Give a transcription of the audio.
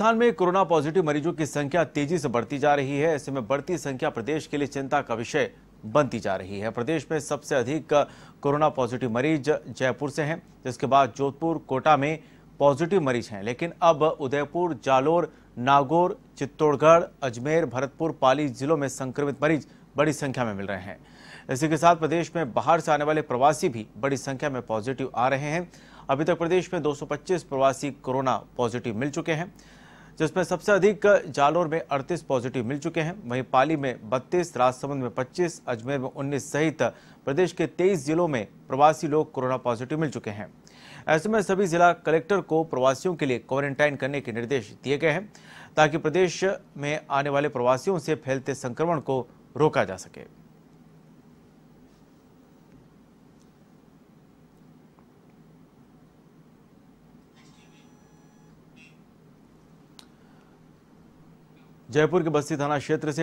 राजस्थान में corona positive मरीजों की संख्या तेजी से बढ़ती जा रही है ऐसे में बढ़ती संख्या प्रदेश के लिए चिंता का विषय बनती जा रही है प्रदेश में सबसे अधिक कोरोना पॉजिटिव मरीज जयपुर से हैं जिसके बाद जोधपुर कोटा में पॉजिटिव मरीज हैं लेकिन अब उदयपुर जालोर नागौर चित्तौड़गढ़ अजमेर भरतपुर पाली जिलों में संक्रमित मरीज बड़ी संख्या में मिल रहे हैं इसी के साथ प्रदेश में बाहर से आने वाले प्रवासी भी बड़ी संख्या में पॉजिटिव आ रहे हैं अभी तक प्रदेश में 225 प्रवासी कोरोना पॉजिटिव मिल चुके हैं जिसमें सबसे अधिक जालोर में 38 पॉजिटिव मिल चुके हैं वहीं पाली में 32, राजसमंद में 25, अजमेर में 19 सहित प्रदेश के 23 जिलों में प्रवासी लोग कोरोना पॉजिटिव मिल चुके हैं ऐसे में सभी जिला कलेक्टर को प्रवासियों के लिए क्वारंटाइन करने के निर्देश दिए गए हैं ताकि प्रदेश में आने वाले प्रवासियों से फैलते संक्रमण को रोका जा सके जयपुर के बस्ती थाना क्षेत्र से